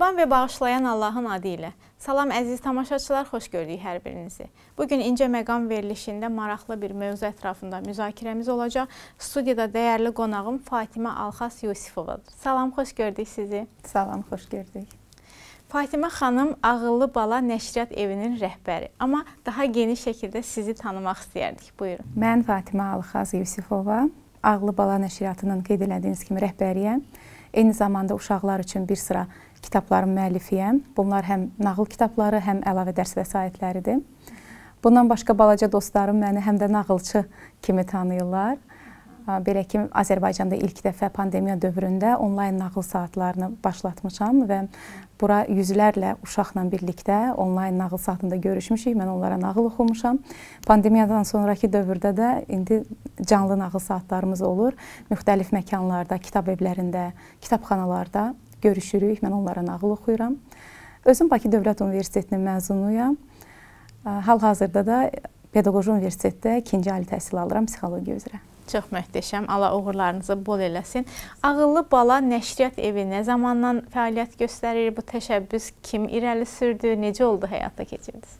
Mehriban və bağışlayan Allahın adı ilə. Salam əziz tamaşaçılar, xoş gördük hər birinizi. Bu gün incə məqam verilişində maraqlı bir mövzu ətrafında müzakirəmiz olacaq. Studiyada dəyərli qonağım Fatimə Alxas Yusifovadır. Salam, xoş gördük sizi. Salam, xoş gördük. Fatimə xanım Ağıllı Bala Nəşriyyat Evinin rəhbəri, amma daha geniş şəkildə sizi tanımaq istəyərdik. Buyurun. Mən Fatimə Alxas Yusifova, Ağıllı Bala Nəşriyyatının qeyd elədiyiniz kimi rəhbəriyəm. Eyni zamanda uşaqlar üçün bir sıra kitabların müəllifiyəm. Bunlar həm nağıl kitabları, həm əlavə dərs vəsaitləridir. Bundan başqa balaca dostlarım məni həm də nağılçı kimi tanıyırlar. Belə ki, Azərbaycanda ilk dəfə pandemiya dövründə onlayn nağıl saatlarını başlatmışam və bura yüzlərlə uşaqla birlikdə onlayn nağıl saatında görüşmüşük. Mən onlara nağıl oxumuşam. Pandemiyadan sonrakı dövrdə də indi canlı nağıl saatlarımız olur. Müxtəlif məkanlarda, kitab evlərində, kitabxanalarda görüşürük, mən onlara nağıl oxuyuram. Özüm Bakı Dövlət Universitetinin məzunuyam. Hal-hazırda da Pedaqoji Universitetdə ikinci ali təhsil alıram psixologiya üzrə. Çox möhtəşəm. Allah uğurlarınızı bol eləsin. Ağıllı Bala Nəşriyyat Evi nə zamandan fəaliyyət göstərir? Bu təşəbbüs kim irəli sürdü? Necə oldu həyata keçirdiniz?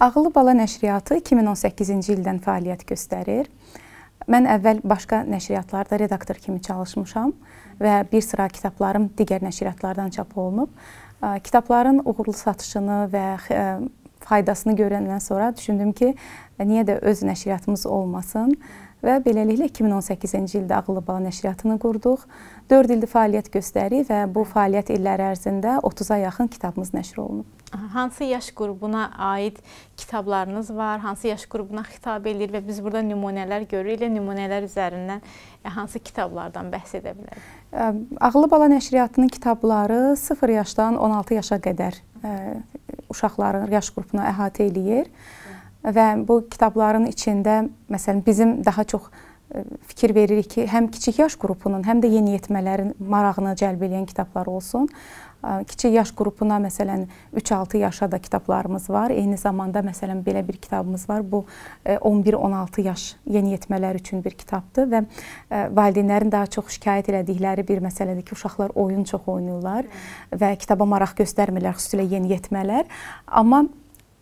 Ağıllı Bala Nəşriyyatı 2018-ci ildən fəaliyyət göstərir. Mən əvvəl başqa nəşriyyatlarda redaktor kimi çalışmışam. Hı və bir sıra kitablarım digər nəşriyyatlardan çap olunub. Kitabların uğurlu satışını və faydasını görəndən sonra düşündüm ki, niyə də öz nəşriyyatımız olmasın və beləliklə 2018-ci ildə Ağıllı Bala nəşriyyatını qurduq. 4 ildir fəaliyyət göstərir və bu fəaliyyət illəri ərzində 30-a yaxın kitabımız nəşr olunub. Hansı yaş qrupuna aid kitablarınız var? Hansı yaş qrupuna xitab eləyir və biz burada nümunələr görürük. Elə nümunələr üzərindən e, hansı kitablardan bəhs edə bilərik? Ağlı Bala Nəşriyyatının kitabları 0 yaşdan 16 yaşa qədər e, uşaqların yaş qrupuna əhatə eləyir. Və bu kitabların içində məsələn bizim daha çox e, fikir veririk ki, həm kiçik yaş qrupunun, həm də yeniyetmələrin marağını cəlb edən kitablar olsun kiçik yaş qrupuna məsələn 3-6 yaşa da kitablarımız var. Eyni zamanda məsələn belə bir kitabımız var. Bu 11-16 yaş yeniyetmələr üçün bir kitabdır və valideynlərin daha çox şikayət elədikləri bir məsələdir ki, uşaqlar oyun çox oynayırlar və kitaba maraq göstərmirlər, xüsusilə yeniyetmələr. Amma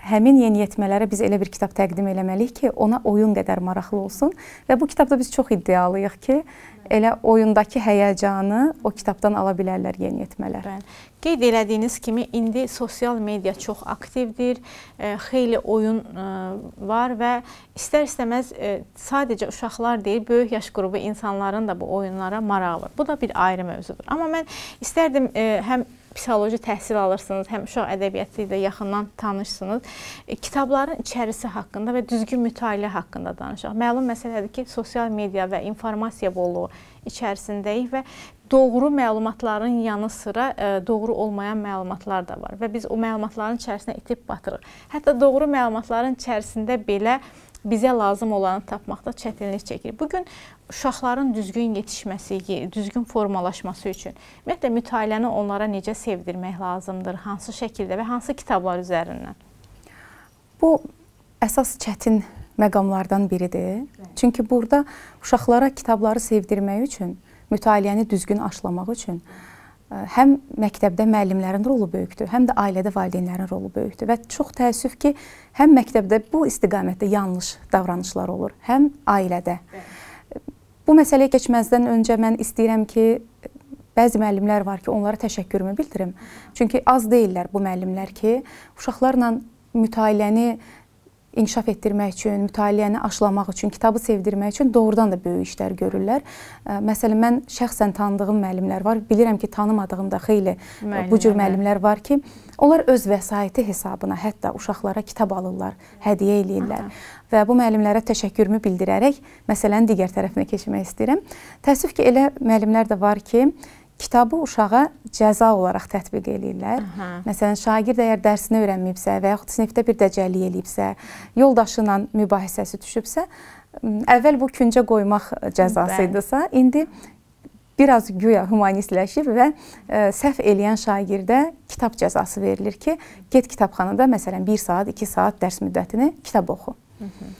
həmin yeniyetmələrə biz elə bir kitab təqdim eləməliyik ki, ona oyun qədər maraqlı olsun və bu kitabda biz çox iddialıyıq ki, elə oyundakı həyəcanı o kitabdan ala bilərlər yeniyetmələr. Bəli. Qeyd elədiyiniz kimi indi sosial media çox aktivdir. E, xeyli oyun e, var və istər-istəməz e, sadəcə uşaqlar deyil, böyük yaş qrubu insanların da bu oyunlara marağı var. Bu da bir ayrı mövzudur. Amma mən istərdim e, həm psixoloji təhsil alırsınız, həm uşaq ədəbiyyatı ilə yaxından tanışsınız. E, kitabların içərisi haqqında və düzgün mütaliə haqqında danışaq. Məlum məsələdir ki, sosial media və informasiya bolluğu içərisindəyik və doğru məlumatların yanı sıra e, doğru olmayan məlumatlar da var və biz o məlumatların içərisinə itib batırıq. Hətta doğru məlumatların içərisində belə bizə lazım olanı tapmaqda çətinlik çəkir. Bu gün uşaqların düzgün yetişməsi, düzgün formalaşması üçün ümumiyyətlə mütaliəni onlara necə sevdirmək lazımdır, hansı şəkildə və hansı kitablar üzərindən? Bu əsas çətin məqamlardan biridir. Çünki burada uşaqlara kitabları sevdirmək üçün, mütaliəni düzgün aşılamaq üçün e, həm məktəbdə müəllimlərin rolu böyükdür, həm də ailədə valideynlərin rolu böyükdür və çox təəssüf ki, həm məktəbdə bu istiqamətdə yanlış davranışlar olur, həm ailədə. Bu məsələyə keçməzdən öncə mən istəyirəm ki, Bəzi müəllimlər var ki, onlara təşəkkürümü bildirim. Çünki az deyillər bu müəllimlər ki, uşaqlarla mütaliəni inkişaf etdirmək üçün, mütaliəni aşılamaq üçün, kitabı sevdirmək üçün doğrudan da böyük işlər görürlər. Məsələn, mən şəxsən tanıdığım müəllimlər var. Bilirəm ki, tanımadığım da xeyli müəllimlər. bu cür hə. müəllimlər var ki, onlar öz vəsaiti hesabına hətta uşaqlara kitab alırlar, hədiyyə eləyirlər. Aha. Və bu müəllimlərə təşəkkürümü bildirərək məsələnin digər tərəfinə keçmək istəyirəm. Təəssüf ki, elə müəllimlər də var ki, kitabı uşağa cəza olaraq tətbiq eləyirlər. Aha. Məsələn, şagird əgər dərsini öyrənməyibsə və yaxud sinifdə bir dəcəllik eləyibsə, yoldaşı ilə mübahisəsi düşübsə, əvvəl bu küncə qoymaq cəzası idisə, indi biraz güya humanistləşib və ə, e, səhv eləyən şagirdə kitab cəzası verilir ki, get kitabxanada məsələn 1 saat, 2 saat dərs müddətini kitab oxu. Hı -hı.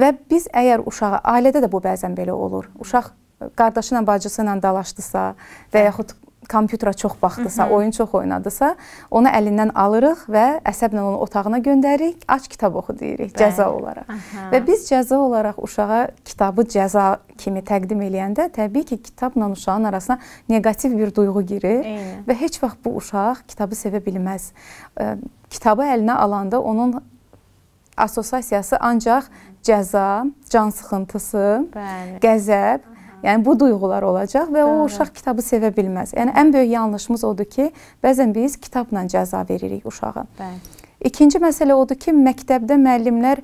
Və biz əgər uşağa ailədə də bu bəzən belə olur. Uşaq qardaşı ilə, bacısı ilə dalaşdısa və hə. yaxud kompütera çox baxdısa, Hı -hı. oyun çox oynadısa, onu əlindən alırıq və əsəblə onu otağına göndəririk, aç kitab oxu deyirik Bəli. cəza olaraq. Aha. Və biz cəza olaraq uşağa kitabı cəza kimi təqdim eləyəndə təbii ki, kitabla uşağın arasına neqativ bir duyğu girir Eyni. və heç vaxt bu uşaq kitabı sevə bilməz. Kitabı əlinə alanda onun assosiasiyası ancaq cəza, can sıxıntısı, Bəli. qəzəb, Yəni bu duyğular olacaq və Bəli. o uşaq kitabı sevə bilməz. Yəni ən böyük yanlışımız odur ki, bəzən biz kitabla cəza veririk uşağa. Bəli. İkinci məsələ odur ki, məktəbdə müəllimlər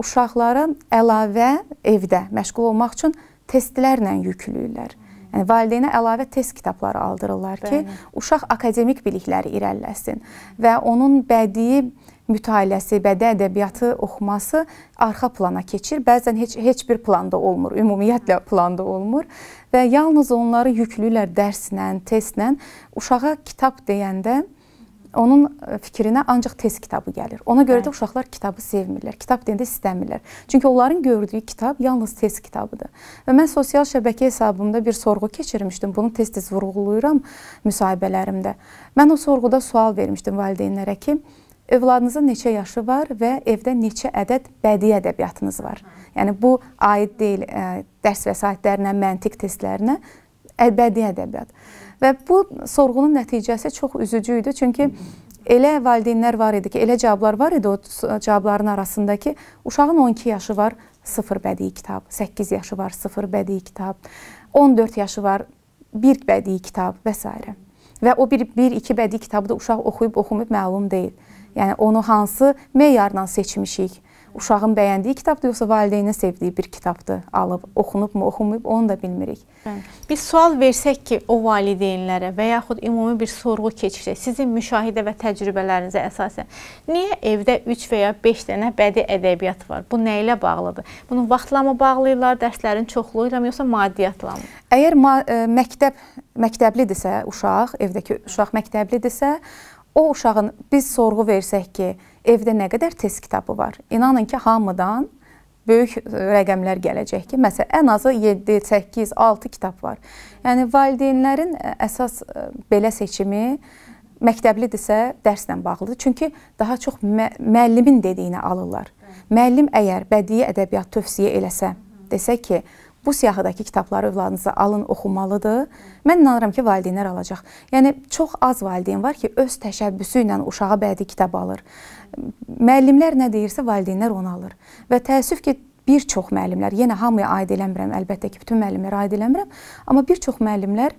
uşaqlara əlavə evdə məşğul olmaq üçün testlərlə yükləyirlər. Yəni valideynə əlavə test kitabları aldırırlar ki, Bəli. uşaq akademik bilikləri irəliləsin və onun bədii mütaliəsi, bədii ədəbiyyatı oxuması arxa plana keçir. Bəzən heç heç bir planda olmur, ümumiyyətlə planda olmur və yalnız onları yüklülər dərslə, testlə. Uşağa kitab deyəndə onun fikrinə ancaq test kitabı gəlir. Ona görə də uşaqlar kitabı sevmirlər. Kitab deyəndə istəmirlər. Çünki onların gördüyü kitab yalnız test kitabıdır. Və mən sosial şəbəkə hesabımda bir sorğu keçirmişdim. Bunu tez-tez vurğulayıram müsahibələrimdə. Mən o sorğuda sual vermişdim valideynlərə ki, Övladınızın neçə yaşı var və evdə neçə ədəd bədii ədəbiyyatınız var? Yəni bu aid deyil ə, e, dərs vəsaitlərinə, məntiq testlərinə, bədii ədəbiyyat. Və bu sorğunun nəticəsi çox üzücü idi, çünki elə valideynlər var idi ki, elə cavablar var idi o cavabların arasında ki, uşağın 12 yaşı var, 0 bədii kitab, 8 yaşı var, 0 bədii kitab, 14 yaşı var, 1 bədii kitab və s. Və o 1-2 bədii kitabı da uşaq oxuyub-oxumayıb məlum deyil. Yəni onu hansı meyarla seçmişik? Uşağın bəyəndiyi kitabdır yoxsa valideynin sevdiyi bir kitabdır? Alıb oxunubmu, oxunmayıb onu da bilmirik. Bəli. Biz sual versək ki, o valideynlərə və yaxud ümumi bir sorğu keçirsək, sizin müşahidə və təcrübələrinizə əsasən, niyə evdə 3 və ya 5 dənə bədii ədəbiyyat var? Bu nə ilə bağlıdır? Bunu vaxtla mı bağlayırlar, dərslərin çoxluğu ilə mi, yoxsa maddiyyatla mı? Əgər ma e, məktəb məktəblidirsə uşaq, evdəki uşaq məktəblidirsə, o uşağın biz sorğu versək ki, evdə nə qədər test kitabı var? İnanın ki, hamıdan böyük rəqəmlər gələcək ki, məsələn, ən azı 7, 8, 6 kitab var. Yəni valideynlərin e, əsas e, belə seçimi məktəblidirsə dərslə bağlıdır. Çünki daha çox mə müəllimin dediyini alırlar. Müəllim əgər bədii ədəbiyyat tövsiyə eləsə, desə ki, bu siyahıdakı kitabları övladınıza alın, oxumalıdır. Mən inanıram ki, valideynlər alacaq. Yəni çox az valideyn var ki, öz təşəbbüsü ilə uşağa bədii kitab alır. Müəllimlər nə deyirsə, valideynlər onu alır. Və təəssüf ki, bir çox müəllimlər, yenə hamıya aid eləmirəm, əlbəttə ki, bütün müəllimlərə aid eləmirəm, amma bir çox müəllimlər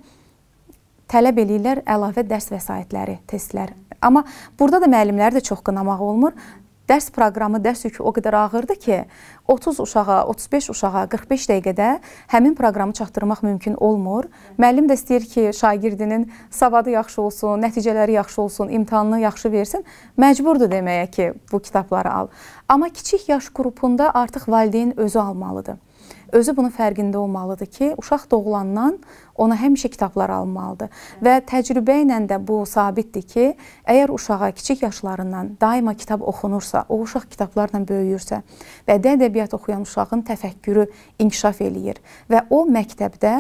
tələb eləyirlər əlavə dərs vəsaitləri, testlər. Amma burada da müəllimləri də çox qınamaq olmur dərs proqramı, dərs yükü o qədər ağırdı ki, 30 uşağa, 35 uşağa 45 dəqiqədə həmin proqramı çatdırmaq mümkün olmur. Müəllim də istəyir ki, şagirdinin savadı yaxşı olsun, nəticələri yaxşı olsun, imtahanını yaxşı versin. Məcburdur deməyə ki, bu kitabları al. Amma kiçik yaş qrupunda artıq valideyn özü almalıdır özü bunun fərqində olmalıdır ki, uşaq doğulandan ona həmişə kitablar alınmalıdır. Və təcrübə ilə də bu sabitdir ki, əgər uşağa kiçik yaşlarından daima kitab oxunursa, o uşaq kitablarla böyüyürsə və ədəbiyyat oxuyan uşağın təfəkkürü inkişaf eləyir və o məktəbdə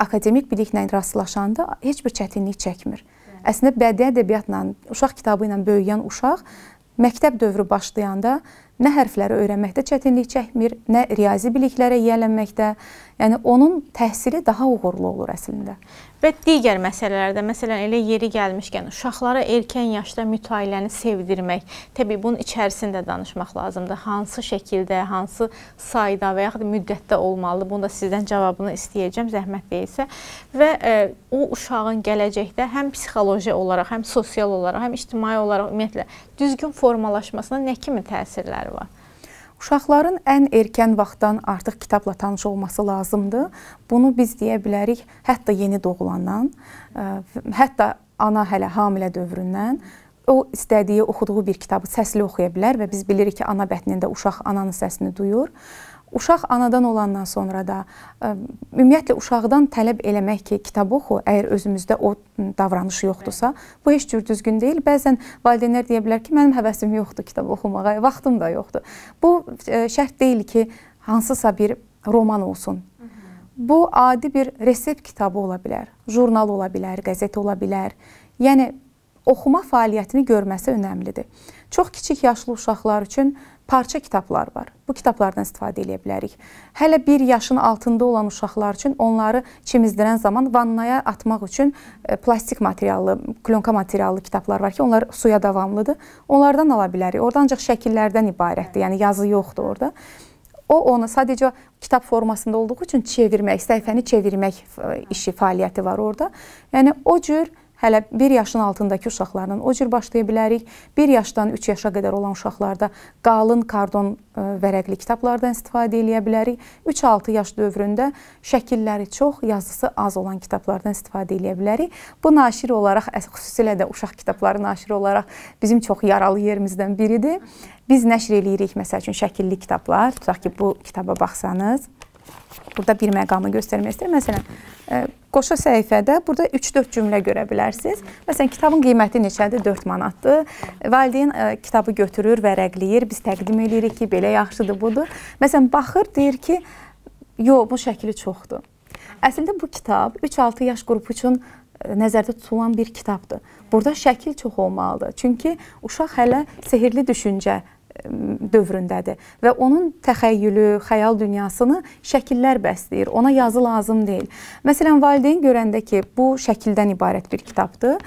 akademik biliklə rastlaşanda heç bir çətinlik çəkmir. Əslində bədii ədəbiyyatla, uşaq kitabı ilə böyüyən uşaq məktəb dövrü başlayanda nə hərfləri öyrənməkdə çətinlik çəkmir, nə riyazi biliklərə yiyələnməkdə. Yəni onun təhsili daha uğurlu olur əslində. Və digər məsələlərdə, məsələn, elə yeri gəlmişkən uşaqlara erkən yaşda mütahiləni sevdirmək, təbii bunun içərisində danışmaq lazımdır. Hansı şəkildə, hansı sayda və yaxud müddətdə olmalı? Bunu da sizdən cavabını istəyəcəm, zəhmət deyilsə. Və ə, e, o uşağın gələcəkdə həm psixoloji olaraq, həm sosial olaraq, həm ictimai olaraq ümumiyyətlə düzgün formalaşmasına nə kimi təsirlər problemləri var. Uşaqların ən erkən vaxtdan artıq kitabla tanış olması lazımdır. Bunu biz deyə bilərik, hətta yeni doğulandan, e, hətta ana hələ hamilə dövründən o istədiyi, oxuduğu bir kitabı səsli oxuya bilər və biz bilirik ki, ana bətnində uşaq ananın səsini duyur. Uşaq anadan olandan sonra da ə, e, ümumiyyətlə uşaqdan tələb eləmək ki, kitab oxu, əgər özümüzdə o davranış yoxdursa, bu heç cür düzgün deyil. Bəzən valideynlər deyə bilər ki, mənim həvəsim yoxdur kitab oxumağa, vaxtım da yoxdur. Bu ə, e, şərt deyil ki, hansısa bir roman olsun. Bu adi bir resept kitabı ola bilər, jurnal ola bilər, qəzet ola bilər. Yəni oxuma fəaliyyətini görməsi önəmlidir. Çox kiçik yaşlı uşaqlar üçün parça kitablar var. Bu kitablardan istifadə edə bilərik. Hələ 1 yaşın altında olan uşaqlar üçün onları çimizdirən zaman vannaya atmaq üçün e, plastik materiallı, klonka materiallı kitablar var ki, onlar suya davamlıdır. Onlardan ala bilərik. Orada ancaq şəkillərdən ibarətdir. Yəni yazı yoxdur orada. O onu sadəcə kitab formasında olduğu üçün çevirmək, səhifəni çevirmək e, işi, fəaliyyəti var orada. Yəni o cür hələ 1 yaşın altındakı uşaqlarla o cür başlaya bilərik. 1 yaşdan 3 yaşa qədər olan uşaqlarda qalın kardon e, vərəqli kitablardan istifadə eləyə bilərik. 3-6 yaş dövründə şəkilləri çox, yazısı az olan kitablardan istifadə eləyə bilərik. Bu naşir olaraq, xüsusilə də uşaq kitabları naşir olaraq bizim çox yaralı yerimizdən biridir. Biz nəşr eləyirik məsəl üçün şəkilli kitablar. Tutaq ki, bu kitaba baxsanız, burada bir məqamı göstərmək istəyirəm. Məsələn, e, qoşa səhifədə burada 3-4 cümlə görə bilərsiniz. Məsələn, kitabın qiyməti neçədir? 4 manatdır. Valideyn e, kitabı götürür, vərəqləyir, biz təqdim edirik ki, belə yaxşıdır, budur. Məsələn, baxır, deyir ki, yox, bu şəkli çoxdur. Əslində bu kitab 3-6 yaş qrupu üçün e, nəzərdə tutulan bir kitabdır. Burada şəkil çox olmalıdır. Çünki uşaq hələ sehrli düşüncə dövründədir və onun təxəyyülü, xəyal dünyasını şəkillər bəsləyir. Ona yazı lazım deyil. Məsələn, valideyn görəndə ki, bu şəkildən ibarət bir kitabdır,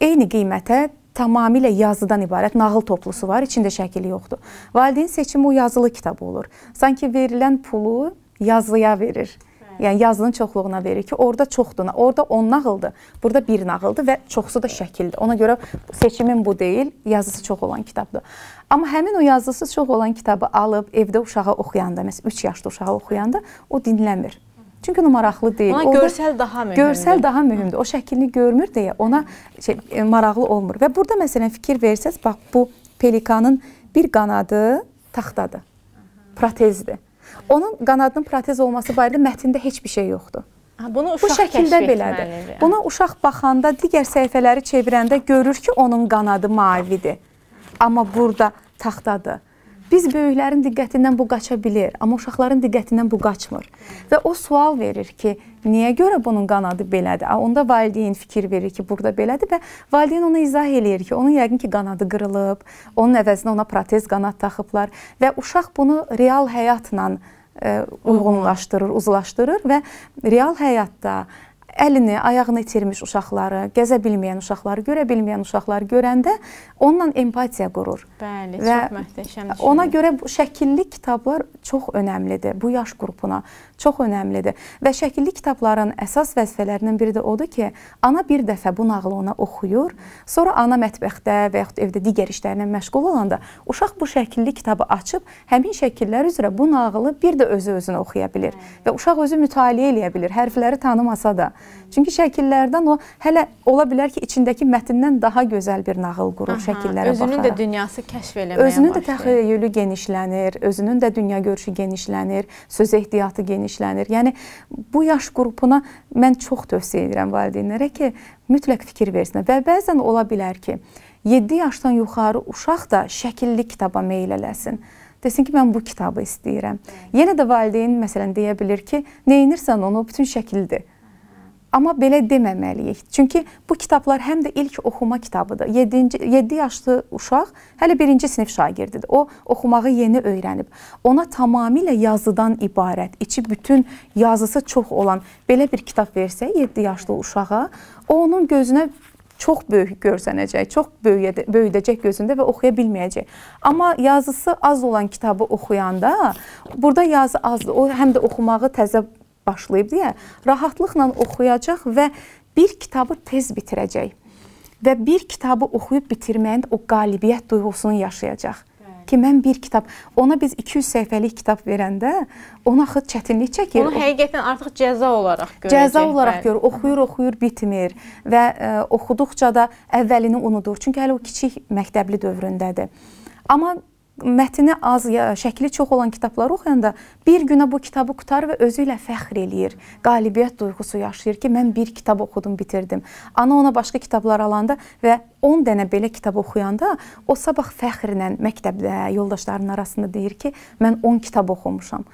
eyni qiymətə tamamilə yazıdan ibarət nağıl toplusu var, içində şəkil yoxdur. Valideyn seçimi o yazılı kitab olur. Sanki verilən pulu yazıya verir. Yəni yazının çoxluğuna verir ki, orada çoxdur. Orada 10 nağıldır, burada 1 nağıldır və çoxsu da şəkildir. Ona görə seçimin bu deyil, yazısı çox olan kitabdır. Amma həmin o yazısı çox olan kitabı alıb evdə uşağa oxuyanda, məsələn 3 yaşlı uşağa oxuyanda o dinləmir. Çünki o maraqlı deyil. Ona Orada görsəl daha mühümdür. Görsəl daha mühümdür. O şəklini görmür deyə ona şey, e, maraqlı olmur. Və burada məsələn fikir versəz, bax bu pelikanın bir qanadı taxtadır. Protezdir. Onun qanadının protez olması barədə mətndə heç bir şey yoxdur. Ha, bunu uşaq Bu şəkildə belədir. Yəni. Buna uşaq baxanda digər səhifələri çevirəndə görür ki, onun qanadı mavidir. Amma burada taxtadır. Biz böyüklərin diqqətindən bu qaça bilir, amma uşaqların diqqətindən bu qaçmır. Və o sual verir ki, niyə görə bunun qanadı belədir? Onda valideyn fikir verir ki, burada belədir və valideyn ona izah eləyir ki, onun yəqin ki, qanadı qırılıb, onun əvəzinə ona protez qanad taxıblar və uşaq bunu real həyatla E, uyğunlaşdırır, uzlaşdırır və real həyatda əlini, ayağını itirmiş uşaqları, gəzə bilməyən uşaqları, görə bilməyən uşaqları görəndə onunla empatiya qurur. Bəli, və çox möhtəşəm. Ona görə bu şəkilli kitablar çox önəmlidir bu yaş qrupuna çox önəmlidir. Və şəkilli kitabların əsas vəzifələrindən biri də odur ki, ana bir dəfə bu nağılı ona oxuyur, sonra ana mətbəxdə və yaxud evdə digər işlərlə məşğul olanda uşaq bu şəkilli kitabı açıb həmin şəkillər üzrə bu nağılı bir də özü özünə oxuya bilir və uşaq özü mütaliə eləyə bilir, hərfləri tanımasa da. Çünki şəkillərdən o hələ ola bilər ki, içindəki mətndən daha gözəl bir nağıl qurur Aha, şəkillərə özünün baxaraq. Özünün də dünyası kəşf eləməyə özünün başlayır. Özünün də təxəyyülü genişlənir, özünün də dünya görüşü genişlənir, söz ehtiyatı genişlənir kimi işlənir. Yəni bu yaş qrupuna mən çox tövsiyə edirəm valideynlərə ki, mütləq fikir versinlər və bəzən ola bilər ki, 7 yaşdan yuxarı uşaq da şəkilli kitaba meyl eləsin. Desin ki, mən bu kitabı istəyirəm. Yenə də valideyn məsələn deyə bilər ki, nə edirsən onu bütün şəkildir. Amma belə deməməliyik. Çünki bu kitablar həm də ilk oxuma kitabıdır. 7-ci 7 yaşlı uşaq hələ 1-ci sinif şagirdidir. O oxumağı yeni öyrənib. Ona tamamilə yazıdan ibarət, içi bütün yazısı çox olan belə bir kitab versə 7 yaşlı uşağa, o onun gözünə çox böyük görsənəcək, çox böyüdə, böyüdəcək gözündə və oxuya bilməyəcək. Amma yazısı az olan kitabı oxuyanda burada yazı azdır. O həm də oxumağı təzə başlayıb deyə rahatlıqla oxuyacaq və bir kitabı tez bitirəcək. Və bir kitabı oxuyub bitirməyin o qalibiyyət duyğusunu yaşayacaq ki, mən bir kitab, ona biz 200 səhifəlik kitab verəndə ona xı çətinlik çəkir. Onu həqiqətən artıq cəza olaraq görəcək. Cəza olaraq görür, oxuyur, oxuyur, bitmir və ə, e, oxuduqca da əvvəlini unudur. Çünki hələ o kiçik məktəbli dövründədir. Amma mətni az, şəkli çox olan kitabları oxuyanda bir günə bu kitabı qutar və özü ilə fəxr eləyir. Qalibiyyət duyğusu yaşayır ki, mən bir kitab oxudum, bitirdim. Ana ona başqa kitablar alanda və 10 dənə belə kitab oxuyanda o sabah fəxrlə məktəbdə yoldaşlarının arasında deyir ki, mən 10 kitab oxumuşam.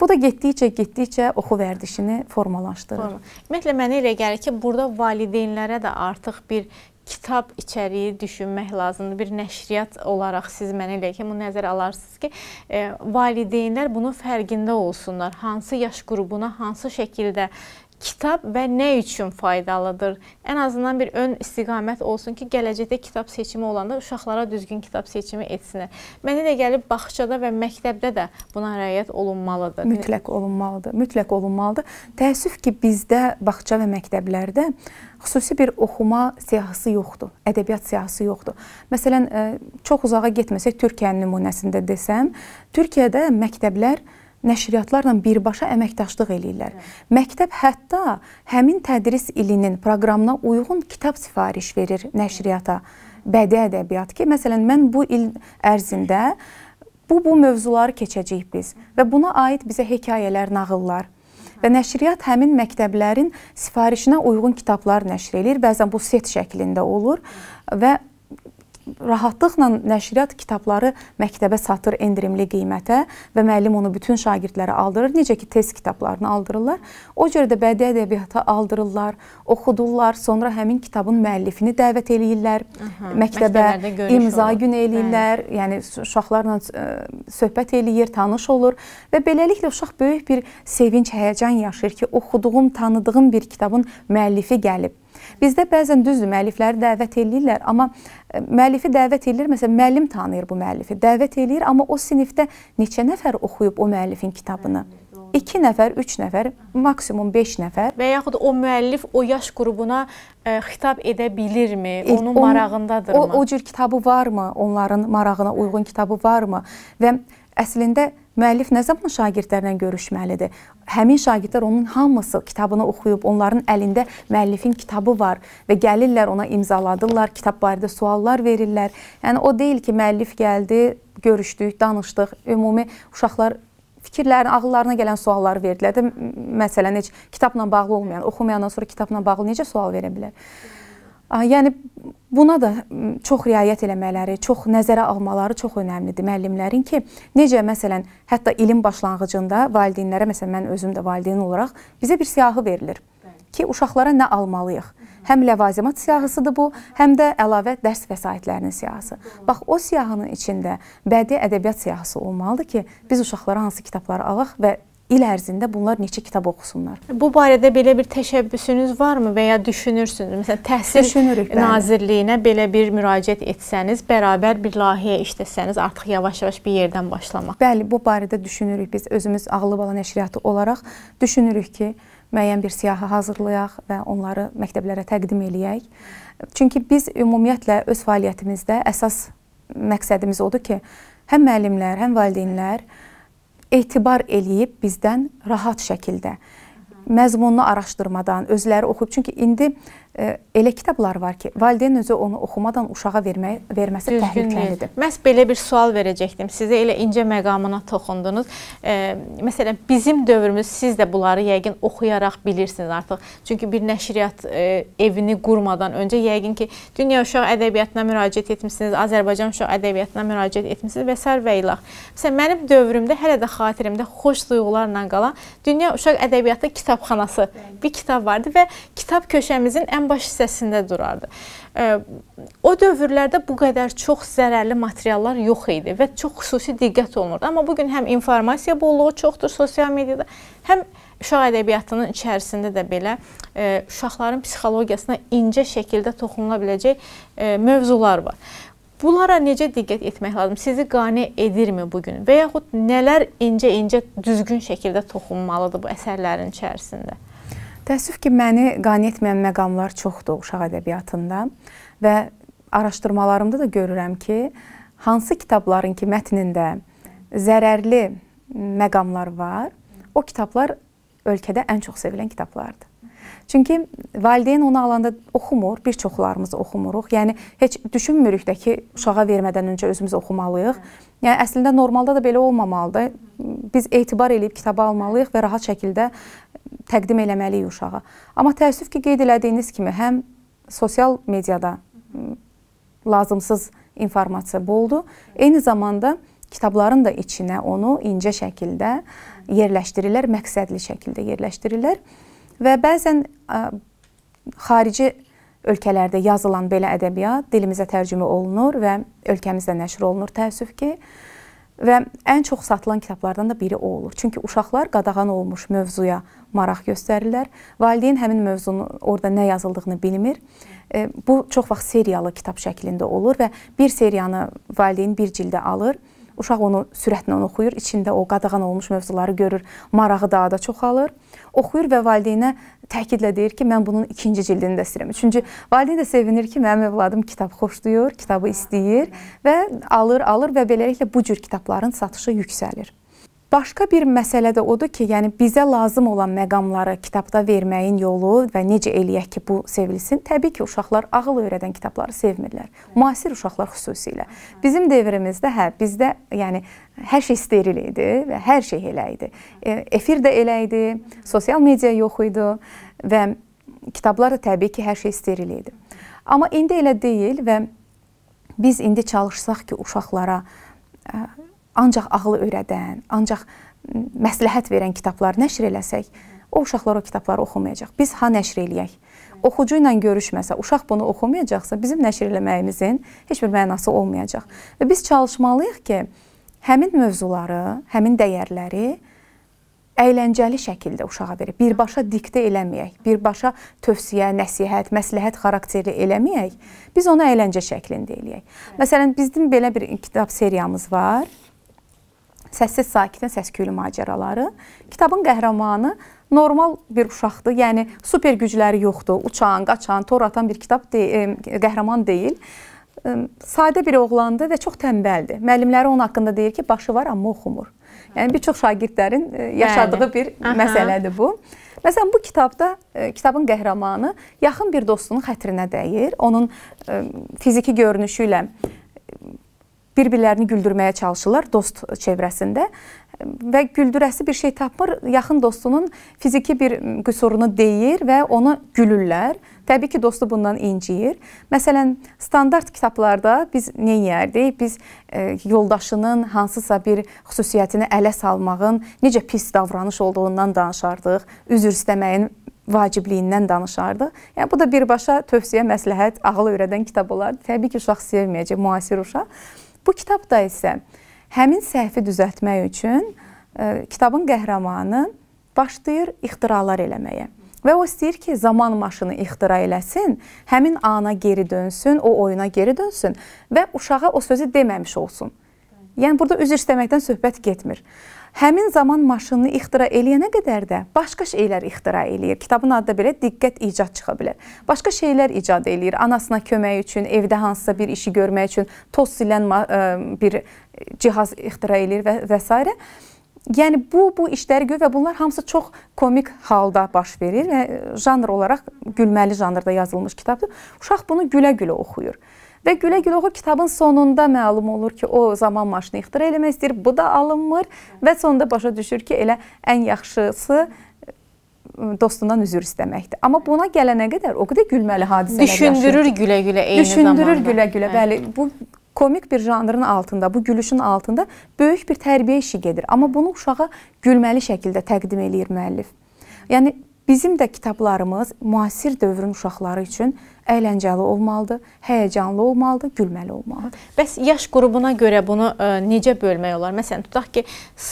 Bu da getdikcə, getdikcə oxu vərdişini formalaşdırır. Forma. Ümumiyyətlə mənə elə gəlir ki, burada valideynlərə də artıq bir kitab içəriyi düşünmək lazımdır. Bir nəşriyyat olaraq siz mənə elə ki, bunu nəzərə alarsınız ki, e, valideynlər bunun fərqində olsunlar. Hansı yaş qrubuna, hansı şəkildə kitab və nə üçün faydalıdır? Ən azından bir ön istiqamət olsun ki, gələcəkdə kitab seçimi olanda uşaqlara düzgün kitab seçimi etsinlər. Mənə də gəlib bağçada və məktəbdə də buna riayət olunmalıdır. Mütləq olunmalıdır. Mütləq olunmalıdır. Təəssüf ki, bizdə bağça və məktəblərdə xüsusi bir oxuma siyahısı yoxdur, ədəbiyyat siyahısı yoxdur. Məsələn, e, çox uzağa getməsək Türkiyənin nümunəsində desəm, Türkiyədə məktəblər nəşriyyatlarla birbaşa əməkdaşlıq eləyirlər. Hı. Məktəb hətta həmin tədris ilinin proqramına uyğun kitab sifariş verir nəşriyyata. Bədii ədəbiyyat ki, məsələn, mən bu il ərzində bu-bu mövzuları keçəcəyik biz və buna aid bizə hekayələr, nağıllar, və nəşriyyat həmin məktəblərin sifarişinə uyğun kitablar nəşr eləyir. Bəzən bu set şəklində olur və rahatlıqla nəşriyyat kitabları məktəbə satır endirimli qiymətə və müəllim onu bütün şagirdlərə aldırır. Necə ki test kitablarını aldırırlar. O cür də bədii ədəbiyyata aldırırlar, oxudurlar, sonra həmin kitabın müəllifini dəvət eləyirlər. Aha, məktəbə imza olur. günü eləyirlər. Bəli. Yəni uşaqlarla ə, e, söhbət eləyir, tanış olur və beləliklə uşaq böyük bir sevinc, həyəcan yaşayır ki, oxuduğum, tanıdığım bir kitabın müəllifi gəlib. Bizdə bəzən düzdür, müəllifləri dəvət eləyirlər, amma e, müəllifi dəvət eləyir, məsələn, müəllim tanıyır bu müəllifi, dəvət eləyir, amma o sinifdə neçə nəfər oxuyub o müəllifin kitabını? 2 nəfər, 3 nəfər, maksimum 5 nəfər. Və yaxud o müəllif o yaş qrupuna ə, e, xitab edə bilirmi? Onun e, marağındadır o, mı? O, o cür kitabı varmı? Onların marağına uyğun kitabı varmı? Və əslində müəllif nə zaman şagirdlərlə görüşməlidir? Həmin şagirdlər onun hamısı kitabını oxuyub, onların əlində müəllifin kitabı var və gəlirlər ona imzaladırlar, kitab barədə suallar verirlər. Yəni o deyil ki, müəllif gəldi, görüşdük, danışdıq. Ümumi uşaqlar fikirlərin, ağıllarına gələn sualları verdilər də, məsələn, heç kitabla bağlı olmayan, oxumayandan sonra kitabla bağlı necə sual verə bilər? Yəni buna da çox riayət eləmələri, çox nəzərə almaları çox önəmlidir müəllimlərin ki, necə məsələn, hətta ilin başlanğıcında valideynlərə, məsələn mən özüm də valideyn olaraq bizə bir siyahı verilir ki, uşaqlara nə almalıyıq. Həm ləvazimat siyahısıdır bu, həm də əlavə dərs vəsaitlərinin siyahısı. Bax, o siyahının içində bədii ədəbiyyat siyahısı olmalıdır ki, biz uşaqlara hansı kitabları alaq və il ərzində bunlar neçə kitab oxusunlar. Bu barədə belə bir təşəbbüsünüz varmı və ya düşünürsünüz? Məsələn, Təhsil Düşünürük, Nazirliyinə bəli. belə bir müraciət etsəniz, bərabər bir layihə işləsəniz, artıq yavaş-yavaş bir yerdən başlamaq. Bəli, bu barədə düşünürük biz özümüz Ağlı Bala Nəşriyyatı olaraq düşünürük ki, müəyyən bir siyahı hazırlayaq və onları məktəblərə təqdim eləyək. Çünki biz ümumiyyətlə öz fəaliyyətimizdə əsas məqsədimiz odur ki, həm müəllimlər, həm valideynlər, həm etibar eləyib bizdən rahat şəkildə məzmunlu araşdırmadan özləri oxuyub. Çünki indi elə kitablar var ki, valideyn özü onu oxumadan uşağa vermək, verməsi Düzgün təhlükəlidir. Deyil. Məhz belə bir sual verəcəkdim. Sizə elə incə məqamına toxundunuz. E, məsələn, bizim dövrümüz siz də bunları yəqin oxuyaraq bilirsiniz artıq. Çünki bir nəşriyyat e, evini qurmadan öncə yəqin ki, dünya uşaq ədəbiyyatına müraciət etmisiniz, Azərbaycan uşaq ədəbiyyatına müraciət etmisiniz və sər və ilax. Məsələn, mənim dövrümdə hələ də xatirimdə xoş duyğularla qalan dünya uşaq ədəbiyyatı kitabxanası Bəli. bir kitab vardı və kitab köşəmizin ən baş hissəsində durardı. O dövrlərdə bu qədər çox zərərli materiallar yox idi və çox xüsusi diqqət olunurdu. Amma bu gün həm informasiya bolluğu çoxdur sosial mediada, həm uşaq ədəbiyyatının içərisində də belə uşaqların psixologiyasına incə şəkildə toxunula biləcək mövzular var. Bunlara necə diqqət etmək lazım? Sizi qane edirmi bu gün? Və yaxud nələr incə-incə düzgün şəkildə toxunmalıdır bu əsərlərin içərisində? Təəssüf ki, məni qane etməyən məqamlar çoxdur uşaq ədəbiyyatında və araşdırmalarımda da görürəm ki, hansı kitabların ki, mətnində zərərli məqamlar var, o kitablar ölkədə ən çox sevilən kitablardır. Çünki valideyn onu alanda oxumur, bir çoxlarımız oxumuruq. Yəni heç düşünmürük də ki, uşağa vermədən öncə özümüz oxumalıyıq. Hə. Yəni əslində normalda da belə olmamalıdır. Biz etibar eləyib kitabı almalıyıq və rahat şəkildə təqdim eləməliyik uşağa. Amma təəssüf ki, qeyd elədiyiniz kimi həm sosial mediada lazımsız informasiya boldu. Eyni zamanda kitabların da içinə onu incə şəkildə yerləşdirirlər, məqsədli şəkildə yerləşdirirlər. Və bəzən ə, xarici ölkələrdə yazılan belə ədəbiyyat dilimizə tərcümə olunur və ölkəmizdə nəşr olunur təəssüf ki. Və ən çox satılan kitablardan da biri o olur. Çünki uşaqlar qadağan olmuş mövzuya maraq göstərirlər. Valideyn həmin mövzunun orada nə yazıldığını bilmir. E, bu çox vaxt seriyalı kitab şəklində olur və bir seriyanı valideyn bir cildə alır Uşaq onu sürətlə onu oxuyur, içində o qadağan olmuş mövzuları görür, marağı daha da çoxalır. Oxuyur və valideynə təkidlə deyir ki, mən bunun ikinci cildini də istəyirəm. Çünki valideyn də sevinir ki, mənim övladım kitab xoşlayır, kitabı istəyir və alır, alır və beləliklə bu cür kitabların satışı yüksəlir. Başqa bir məsələ də odur ki, yəni bizə lazım olan məqamları kitabda verməyin yolu və necə eləyək ki, bu sevilsin. Təbii ki, uşaqlar ağıl öyrədən kitabları sevmirlər. Müasir uşaqlar xüsusilə. Bizim devrimizdə hə, bizdə yəni hər şey steril idi və hər şey elə idi. E, efir də elə idi, sosial media yox idi və kitablar da təbii ki, hər şey steril idi. Amma indi elə deyil və biz indi çalışsaq ki, uşaqlara e, ancaq ağlı öyrədən, ancaq məsləhət verən kitablar nəşr eləsək, o uşaqlar o kitabları oxumayacaq. Biz ha nəşr eləyək. Oxucu ilə görüşməsə, uşaq bunu oxumayacaqsa, bizim nəşr eləməyimizin heç bir mənası olmayacaq. Və biz çalışmalıyıq ki, həmin mövzuları, həmin dəyərləri əyləncəli şəkildə uşağa verib, birbaşa diktə eləməyək, birbaşa tövsiyə, nəsihət, məsləhət xarakterli eləməyək, biz onu əyləncə şəklində eləyək. Məsələn, bizim belə bir kitab seriyamız var. Səssiz sakitin səsküylü macəraları. Kitabın qəhrəmanı normal bir uşaqdır. Yəni super gücləri yoxdur. Uçan, qaçan, tor atan bir kitab deyil, e, qəhrəman deyil. E, sadə bir oğlandır və çox tənbəldir. Müəllimləri onun haqqında deyir ki, başı var, amma oxumur. Yəni bir çox şagirdlərin e, yaşadığı Bəli. bir Aha. məsələdir bu. Məsələn, bu kitabda kitabın qəhrəmanı yaxın bir dostunun xətrinə dəyir. Onun fiziki görünüşü ilə bir-birlərini güldürməyə çalışırlar dost çevrəsində və güldürəsi bir şey tapmır. Yaxın dostunun fiziki bir qüsurunu deyir və onu gülürlər. Təbii ki, dostu bundan inciyir. Məsələn, standart kitablarda biz nə yeyərdik? Biz e, yoldaşının hansısa bir xüsusiyyətini ələ salmağın necə pis davranış olduğundan danışardıq. Üzr istəməyin vacibliyindən danışardı. Yəni bu da birbaşa tövsiyə, məsləhət, ağıl öyrədən kitab olardı. Təbii ki, uşaq sevməyəcək, müasir uşaq. Bu kitabda isə həmin səhvi düzəltmək üçün ə, e, kitabın qəhrəmanı başlayır ixtiralar eləməyə. Və o istəyir ki, zaman maşını ixtira eləsin, həmin ana geri dönsün, o oyuna geri dönsün və uşağa o sözü deməmiş olsun. Yəni burada üzr istəməkdən söhbət getmir həmin zaman maşını ixtira eləyənə qədər də başqa şeylər ixtira eləyir. Kitabın adı da belə diqqət icad çıxa bilər. Başqa şeylər icad eləyir. Anasına kömək üçün, evdə hansısa bir işi görmək üçün toz silən e, bir cihaz ixtira eləyir və, və s. Yəni bu bu işləri gör və bunlar hamısı çox komik halda baş verir və e, janr olaraq gülməli janrda yazılmış kitabdır. Uşaq bunu gülə-gülə oxuyur. -gülə Və Gülə-gülə oxu kitabın sonunda məlum olur ki, o zaman maşını ixtira eləmək istəyir, bu da alınmır və sonda başa düşür ki, elə ən yaxşısı e, dostundan üzr istəməkdir. Amma buna gələnə qədər o qədər gülməli hadisələr yaşayır. Düşündürür gülə-gülə eyni Düşündürür zamanda. Düşündürür gülə-gülə, bəli. Bu komik bir janrın altında, bu gülüşün altında böyük bir tərbiyə işi gedir. Amma bunu uşağa gülməli şəkildə təqdim eləyir müəllif. Yəni bizim də kitablarımız müasir dövrün uşaqları üçün əyləncəli olmalıdır, həyəcanlı olmalıdır, gülməli olmalıdır. Bəs yaş qrupuna görə bunu ə, e, necə bölmək olar? Məsələn, tutaq ki,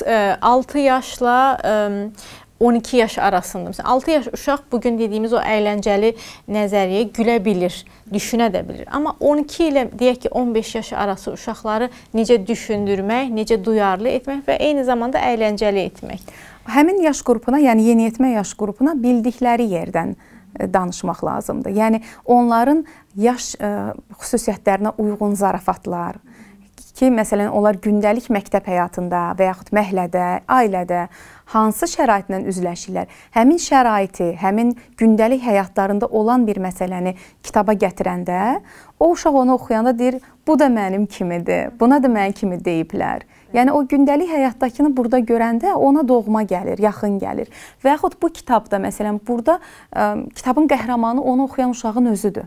ə, 6 e, yaşla ə, e, 12 yaş arasında. Məsələn, 6 yaş uşaq bu gün dediyimiz o əyləncəli nəzəriyyə gülə bilir, düşünə də bilir. Amma 12 ilə deyək ki, 15 yaş arası uşaqları necə düşündürmək, necə duyarlı etmək və eyni zamanda əyləncəli etmək. Həmin yaş qrupuna, yəni yeniyetmə yaş qrupuna bildikləri yerdən E, danışmaq lazımdır. Yəni onların yaş e, xüsusiyyətlərinə uyğun zarafatlar ki, məsələn, onlar gündəlik məktəb həyatında və yaxud məhəllədə, ailədə hansı şəraitlə üzləşirlər? Həmin şəraiti, həmin gündəlik həyatlarında olan bir məsələni kitaba gətirəndə o uşaq onu oxuyanda deyir, bu da mənim kimidir. Buna da mənim kimi deyiblər. Yəni o gündəlik həyatdakını burada görəndə ona doğma gəlir, yaxın gəlir. Və yaxud bu kitabda məsələn burada ə, e, kitabın qəhrəmanı onu oxuyan uşağın özüdür.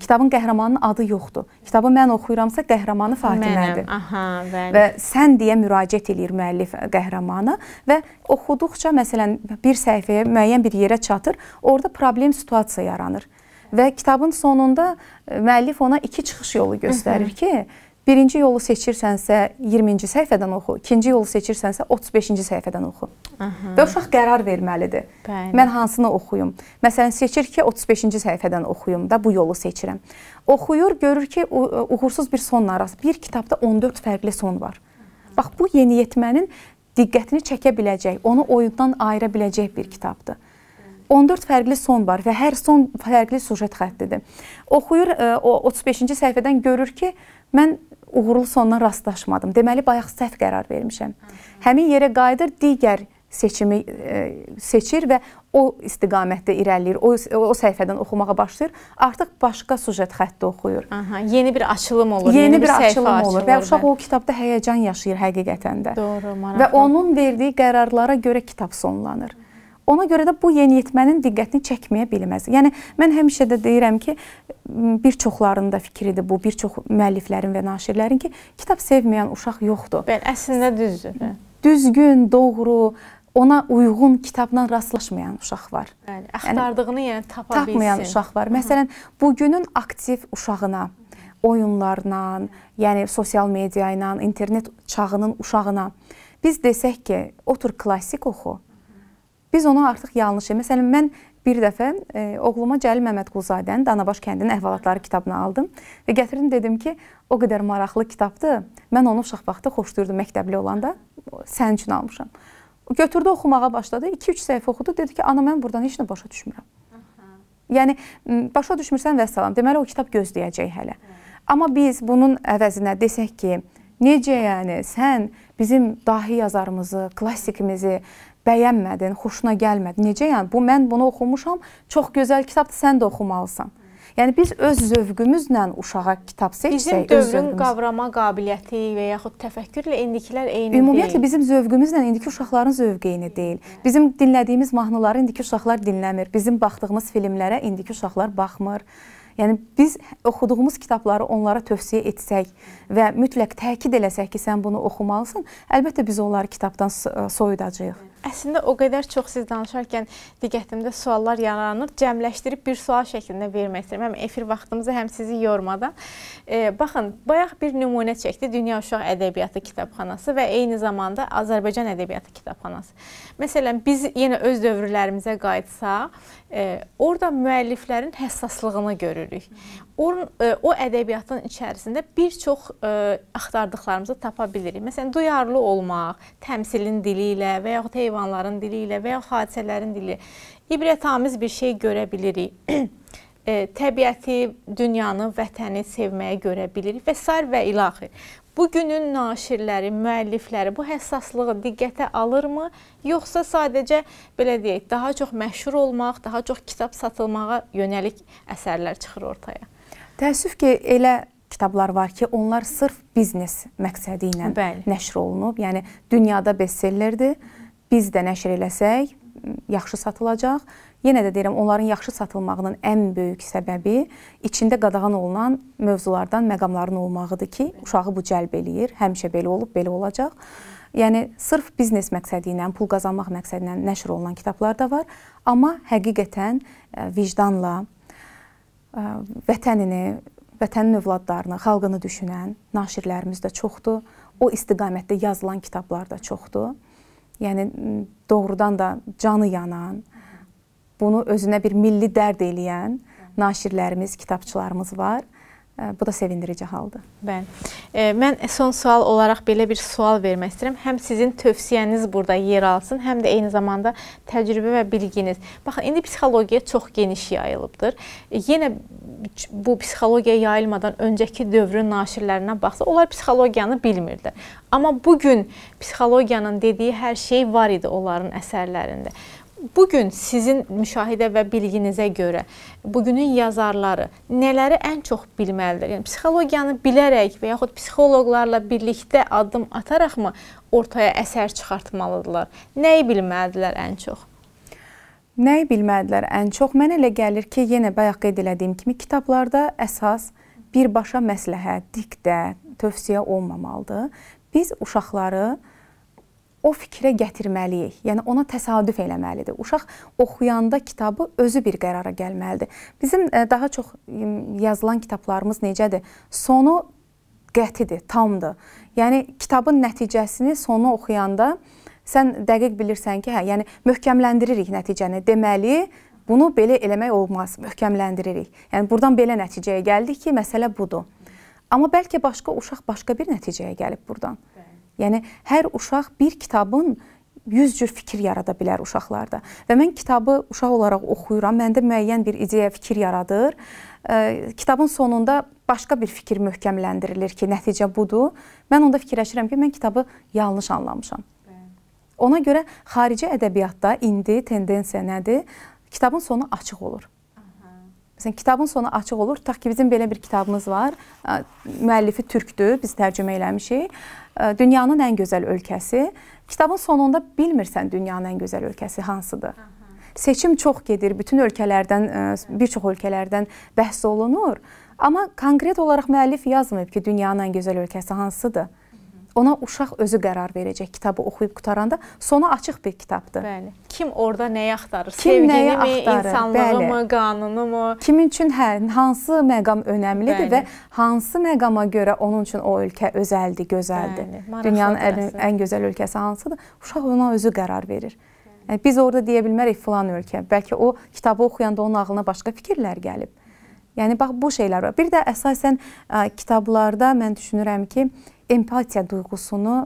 Kitabın qəhrəmanının adı yoxdur. Kitabı mən oxuyuramsa qəhrəmanı Fatimədir. Aha, bəli. Və sən deyə müraciət eləyir müəllif qəhrəmana və oxuduqca məsələn bir səhifəyə, müəyyən bir yerə çatır, orada problem situasiya yaranır. Və kitabın sonunda e, müəllif ona iki çıxış yolu göstərir ki, Hı -hı Birinci yolu seçirsənsə 20-ci səhifədən oxu, ikinci yolu seçirsənsə 35-ci səhifədən oxu. Aha. Və uşaq qərar verməlidir. Bəli. Mən hansını oxuyum? Məsələn, seçir ki, 35-ci səhifədən oxuyum da bu yolu seçirəm. Oxuyur, görür ki, e, uğursuz bir sonla arası bir kitabda 14 fərqli son var. Aha. Bax bu yeniyetmənin diqqətini çəkə biləcək, onu oyundan ayıra biləcək bir kitabdır. 14 fərqli son var və hər son fərqli sujet xəttidir. Oxuyur, e, o 35-ci səhifədən görür ki, Mən uğurlu sonuna rastlaşmadım. Deməli bayaq səhv qərar vermişəm. Həmin yerə qayıdır, digər seçimi e, seçir və o istiqamətdə irəliləyir. O o səhifədən oxumağa başlayır. Artıq başqa süjet xətti oxuyur. Aha, yeni bir açılım olur, yeni, yeni bir, bir açılım açılır olur və uşaq və... o kitabda həyəcan yaşayır həqiqətən də. Doğru, maraqlı. Və onun verdiyi qərarlara görə kitab sonlanır. Hı. Ona görə də bu yeniyetmənin diqqətini çəkməyə bilməz. Yəni mən həmişə də deyirəm ki, bir çoxlarının da fikridir bu, bir çox müəlliflərin və naşirlərin ki, kitab sevməyən uşaq yoxdur. Bəli, əslində düzdür. Hə. Düzgün, doğru, ona uyğun kitabla rastlaşmayan uşaq var. Bəli, yəni axtardığını yəni, yəni tapa bilsin. Tapmayan uşaq var. Məsələn, bugünün aktiv uşağına, oyunlarla, yəni sosial media ilə, internet çağının uşağına biz desək ki, otur klassik oxu. Hı Biz onu artıq yanlış, məsələn mən bir dəfə e, oğluma Cəlil Məmmədquluzadənin Danabaş kəndinin əhvalatları kitabını aldım və gətirdim dedim ki, o qədər maraqlı kitabdır. Mən onu uşaq vaxtı xoşlayırdım məktəbli olanda. Sənin üçün almışam. Götürdü oxumağa başladı. 2-3 səhifə oxudu. Dedi ki, ana mən burdan heç nə başa düşmürəm. Aha. Yəni başa düşmürsən və salam. Deməli o kitab gözləyəcək hələ. Aha. Amma biz bunun əvəzinə desək ki, Necə yəni sən bizim dahi yazarımızı, klassikimizi, bəyənmədin, xoşuna gəlmədi. Necə yəni? Bu mən bunu oxumuşam, çox gözəl kitabdır, sən də oxumalısan. Yəni biz öz zövqümüzlə uşağa kitab seçsək, bizim dövrün qavrama qabiliyyəti və yaxud təfəkkürlə indikilər eyni Ümumiyyətlə, deyil. Ümumiyyətlə bizim zövqümüzlə indiki uşaqların zövqü eyni deyil. Bizim dinlədiyimiz mahnıları indiki uşaqlar dinləmir. Bizim baxdığımız filmlərə indiki uşaqlar baxmır. Yəni biz oxuduğumuz kitabları onlara tövsiyə etsək, və mütləq təkid eləsək ki, sən bunu oxumalısan, əlbəttə biz onları kitabdan e, soyudacağıq. Əslində o qədər çox siz danışarkən diqqətimdə suallar yaranır. Cəmləşdirib bir sual şəklində vermək istəyirəm. Həm efir vaxtımızı, həm sizi yormadan. E, baxın, bayaq bir nümunə çəkdi Dünya Uşaq Ədəbiyyatı kitabxanası və eyni zamanda Azərbaycan Ədəbiyyatı kitabxanası. Məsələn, biz yenə öz dövrlərimizə qayıtsaq, e, orada müəlliflərin həssaslığını görürük. Or, e, o ədəbiyyatın içərisində bir çox ə, axtardıqlarımızı tapa bilirik. Məsələn, duyarlı olmaq, təmsilin dili ilə və yaxud heyvanların dili ilə və yaxud hadisələrin dili ibrətamiz bir şey görə bilirik. ə, təbiəti, dünyanı, vətəni sevməyə görə bilirik və s. və ilaxır. Bu günün naşirləri, müəllifləri bu həssaslığı diqqətə alırmı, yoxsa sadəcə belə deyək, daha çox məşhur olmaq, daha çox kitab satılmağa yönəlik əsərlər çıxır ortaya? Təəssüf ki, elə kitablar var ki, onlar sırf biznes məqsədi ilə Bəli. nəşr olunub. Yəni dünyada bestsellerdir. Biz də nəşr eləsək yaxşı satılacaq. Yenə də deyirəm, onların yaxşı satılmağının ən böyük səbəbi içində qadağan olunan mövzulardan məqamların olmağıdır ki, uşağı bu cəlb eləyir. Həmişə belə olub, belə olacaq. Yəni sırf biznes məqsədi ilə, pul qazanmaq məqsədi ilə nəşr olunan kitablar da var, amma həqiqətən e, vicdanla e, vətənini, vətənin övladlarını, xalqını düşünən naşirlərimiz də çoxdur. O istiqamətdə yazılan kitablar da çoxdur. Yəni doğrudan da canı yanan, bunu özünə bir milli dərd eləyən naşirlərimiz, kitabçılarımız var. Bu da sevindirici haldır. Bəli. E, mən son sual olaraq belə bir sual vermək istəyirəm. Həm sizin tövsiyəniz burada yer alsın, həm də eyni zamanda təcrübə və bilginiz. Baxın, indi psixologiya çox geniş yayılıbdır. E, yenə bu psixologiya yayılmadan öncəki dövrün naşirlərinə baxsa, onlar psixologiyanı bilmirdilər. Amma bu gün psixologiyanın dediyi hər şey var idi onların əsərlərində bu gün sizin müşahidə və bilginizə görə bugünün yazarları nələri ən çox bilməlidir? Yəni psixologiyanı bilərək və yaxud psixoloqlarla birlikdə addım ataraqmı ortaya əsər çıxartmalıdırlar? Nəyi bilməlidirlər ən çox? Nəyi bilməlidirlər ən çox? Mənə elə gəlir ki, yenə bayaq qeyd elədiyim kimi kitablarda əsas birbaşa məsləhət, diktə, tövsiyə olmamalıdır. Biz uşaqları o fikrə gətirməliyik. Yəni ona təsadüf eləməlidir. Uşaq oxuyanda kitabı özü bir qərara gəlməlidir. Bizim e, daha çox yazılan kitablarımız necədir? Sonu qətidir, tamdır. Yəni kitabın nəticəsini sonu oxuyanda sən dəqiq bilirsən ki, hə, yəni möhkəmləndiririk nəticəni. Deməli, bunu belə eləmək olmaz, möhkəmləndiririk. Yəni burdan belə nəticəyə gəldik ki, məsələ budur. Amma bəlkə başqa uşaq başqa bir nəticəyə gəlib burdan. Bəli. Yəni hər uşaq bir kitabın 100 cür fikir yarada bilər uşaqlarda. Və mən kitabı uşaq olaraq oxuyuram, məndə müəyyən bir ideya, fikir yaradır. E, kitabın sonunda başqa bir fikir möhkəmləndirilir ki, nəticə budur. Mən onda fikirləşirəm ki, mən kitabı yanlış anlamışam. Ona görə xarici ədəbiyyatda indi tendensiya nədir? Kitabın sonu açıq olur. Məsələn, kitabın sonu açıq olur. Tutaq ki, bizim belə bir kitabımız var. Müəllifi türkdür, biz tərcümə eləmişik dünyanın ən gözəl ölkəsi. Kitabın sonunda bilmirsən dünyanın ən gözəl ölkəsi hansıdır. Aha. Seçim çox gedir, bütün ölkələrdən, e, bir çox ölkələrdən bəhs olunur. Amma konkret olaraq müəllif yazmayıb ki, dünyanın ən gözəl ölkəsi hansıdır. Ona uşaq özü qərar verəcək kitabı oxuyub qutaranda. Sonu açıq bir kitabdır. Bəli. Kim orada nəyi axtarır? Kim Sevgini nəyi mi, axtarır? insanlığı bəli. mı, qanunu mu? Kimin üçün hə, hansı məqam önəmlidir bəli. və hansı məqama görə onun üçün o ölkə özəldir, gözəldir. Bəli, Dünyanın ən, ən gözəl ölkəsi hansıdır? Uşaq ona özü qərar verir. Yəni, biz orada deyə bilmərik filan ölkə. Bəlkə o kitabı oxuyanda onun ağlına başqa fikirlər gəlib. Yəni bax bu şeylər var. Bir də əsasən ə, e, kitablarda mən düşünürəm ki, empatiya duyğusunu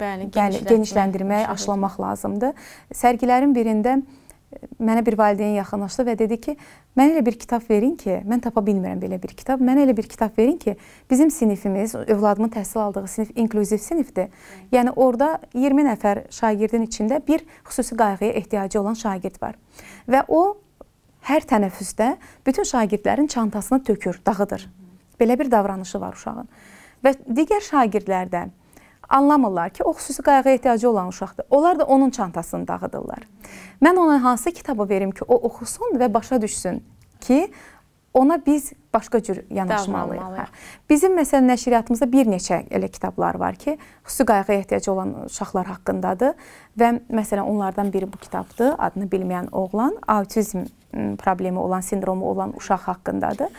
bəli, bəli genişləndirmək, aşılamaq lazımdır. Sərgilərin birində e, mənə bir valideyn yaxınlaşdı və dedi ki, mənə elə bir kitab verin ki, mən tapa bilmirəm belə bir kitab. Mənə elə bir kitab verin ki, bizim sinifimiz, övladımın təhsil aldığı sinif inklüziv sinifdir. Yəni orada 20 nəfər şagirdin içində bir xüsusi qayğıya ehtiyacı olan şagird var. Və o hər tənəffüsdə bütün şagirdlərin çantasını tökür, dağıdır. Belə bir davranışı var uşağın. Və digər şagirdlər də anlamırlar ki, o xüsusi qayğıya ehtiyacı olan uşaqdır. Onlar da onun çantasını dağıdırlar. Mən ona hansı kitabı verim ki, o oxusun və başa düşsün ki, ona biz başqa cür yanaşmalıyıq. Hə. Bizim məsələn nəşriyyatımızda bir neçə elə kitablar var ki, xüsusi qayğıya ehtiyacı olan uşaqlar haqqındadır və məsələn onlardan biri bu kitabdır. Adını bilməyən oğlan autizm problemi olan, sindromu olan uşaq haqqındadır.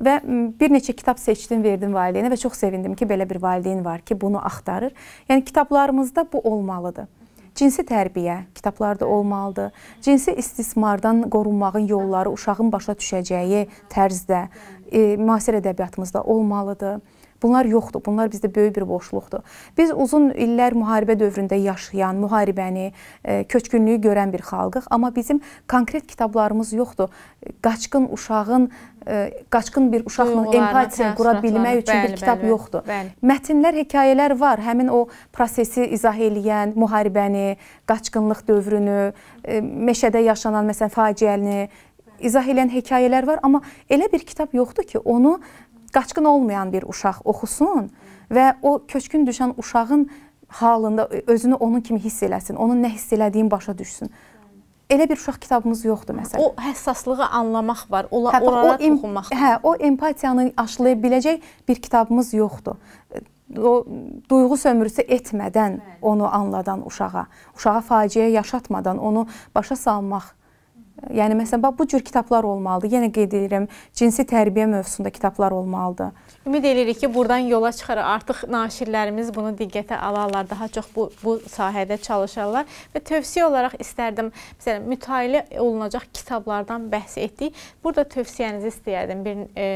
Və bir neçə kitab seçdim, verdim valideynə və çox sevindim ki, belə bir valideyn var ki, bunu axtarır. Yəni kitablarımızda bu olmalıdır. Cinsi tərbiyə kitablarda olmalıdır. Cinsi istismardan qorunmağın yolları uşağın başa düşəcəyi tərzdə e, müasir ədəbiyyatımızda olmalıdır. Bunlar yoxdur. Bunlar bizdə böyük bir boşluqdur. Biz uzun illər müharibə dövründə yaşayan, müharibəni, e, köçkünlüyü görən bir xalqıq, amma bizim konkret kitablarımız yoxdur. Qaçqın uşağın e, qaçqın bir uşaqla empatiya qura bilmək üçün bəli, bir kitab bəli, yoxdur. Bəli. Mətnlər, hekayələr var. Həmin o prosesi izah eləyən, müharibəni, qaçqınlıq dövrünü, e, meşədə yaşanan məsələn faciəni izah edən hekayələr var, amma elə bir kitab yoxdur ki, onu qaçqın olmayan bir uşaq oxusun və o köçkün düşən uşağın halında özünü onun kimi hiss eləsin, onun nə hiss elədiyini başa düşsün. Elə bir uşaq kitabımız yoxdur məsələn. O həssaslığı anlamaq var, ola, hə, oralara toxunmaq. Hə, o empatiyanı aşılaya biləcək bir kitabımız yoxdur. O duyğu sömürüsü etmədən Bəli. onu anladan uşağa, uşağa faciə yaşatmadan onu başa salmaq Yəni məsələn bax bu cür kitablar olmalıdır. Yenə qeyd edirəm, cinsi tərbiyə mövzusunda kitablar olmalıdır. Ümid eləyirik ki, burdan yola çıxaraq artıq naşirlərimiz bunu diqqətə alarlar, daha çox bu bu sahədə çalışarlar və tövsiyə olaraq istərdim, məsələn, mütaliə olunacaq kitablardan bəhs etdik. Burada tövsiyənizi istəyərdim bir e,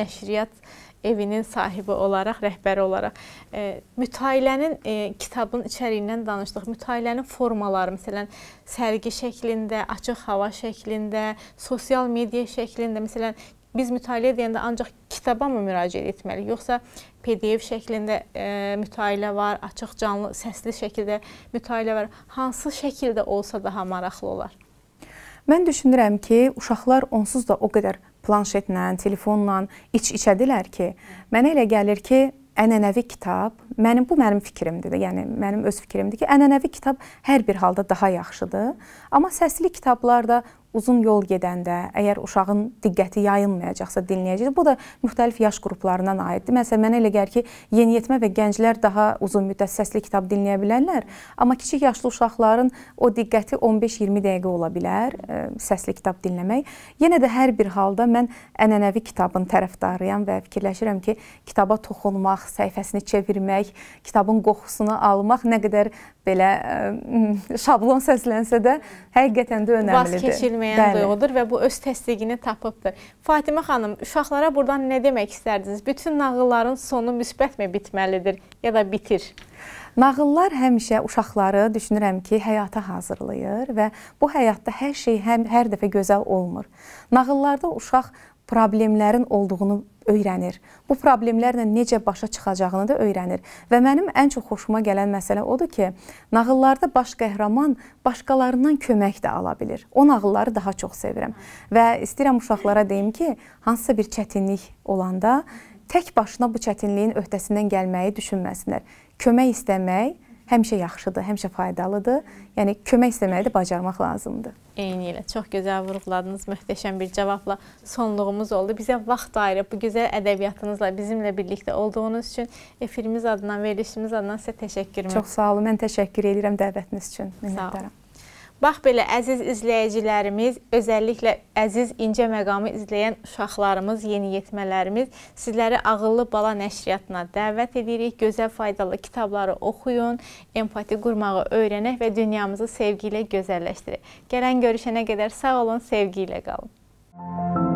nəşriyyat evinin sahibi olaraq, rəhbəri olaraq e, mütailənin e, kitabın içəriyindən danışdıq. Mütailənin formaları, məsələn, sərgi şəklində, açıq hava şəklində, sosial media şəklində, məsələn, biz mütaliə deyəndə ancaq kitaba mı müraciət etməliyik, yoxsa PDF şəklində e, mütailə var, açıq canlı, səsli şəkildə mütailə var. Hansı şəkildə olsa daha maraqlı olar? Mən düşünürəm ki, uşaqlar onsuz da o qədər planşetlə, telefonla iç-içədirlər ki, mənə elə gəlir ki, ənənəvi kitab, mənim bu mənim fikrimdir də, yəni mənim öz fikrimdir ki, ənənəvi kitab hər bir halda daha yaxşıdır. Amma səsli kitablar da uzun yol gedəndə əgər uşağın diqqəti yayılmayacaqsa dinləyəcək. Bu da müxtəlif yaş qruplarından aiddir. Məsələn, mənə elə gəlir ki, yeniyetmə və gənclər daha uzun müddət səsli kitab dinləyə bilərlər, amma kiçik yaşlı uşaqların o diqqəti 15-20 dəqiqə ola bilər ə, e, səsli kitab dinləmək. Yenə də hər bir halda mən ənənəvi kitabın tərəfdarıyam və fikirləşirəm ki, kitaba toxunmaq, səhifəsini çevirmək, kitabın qoxusunu almaq nə qədər belə ə, e, şablon səslənsə də həqiqətən də önəmlidir. Vazkeçilməyən Bəli. duyğudur və bu öz təsdiqini tapıbdır. Fatimə xanım, uşaqlara burdan nə demək istərdiniz? Bütün nağılların sonu müsbətmi bitməlidir ya da bitir? Nağıllar həmişə uşaqları düşünürəm ki, həyata hazırlayır və bu həyatda hər şey həm hər dəfə gözəl olmur. Nağıllarda uşaq problemlərin olduğunu öyrənir. Bu problemlərlə necə başa çıxacağını da öyrənir. Və mənim ən çox xoşuma gələn məsələ odur ki, nağıllarda baş qəhrəman başqalarından kömək də ala bilir. O nağılları daha çox sevirəm. Və istəyirəm uşaqlara deyim ki, hansısa bir çətinlik olanda tək başına bu çətinliyin öhdəsindən gəlməyi düşünməsinlər. Kömək istəmək həmişə yaxşıdır, həmişə faydalıdır. Yəni kömək istəməyi də bacarmaq lazımdır. Eyni ilə çox gözəl vurğuladınız, möhtəşəm bir cavabla sonluğumuz oldu. Bizə vaxt ayırıb bu gözəl ədəbiyyatınızla bizimlə birlikdə olduğunuz üçün efirimiz adından, verilişimiz adından sizə təşəkkürüm. Çox sağ olun. Mən təşəkkür edirəm dəvətiniz üçün. Minnətdaram. Bax belə əziz izləyicilərimiz, özəlliklə əziz incə məqamı izləyən uşaqlarımız, yeniyetmələrimiz, sizləri ağıllı bala nəşriyyatına dəvət edirik. Gözəl faydalı kitabları oxuyun, empati qurmağı öyrənək və dünyamızı sevgi ilə gözəlləşdirək. Gələn görüşənə qədər sağ olun, sevgi ilə qalın. Müzik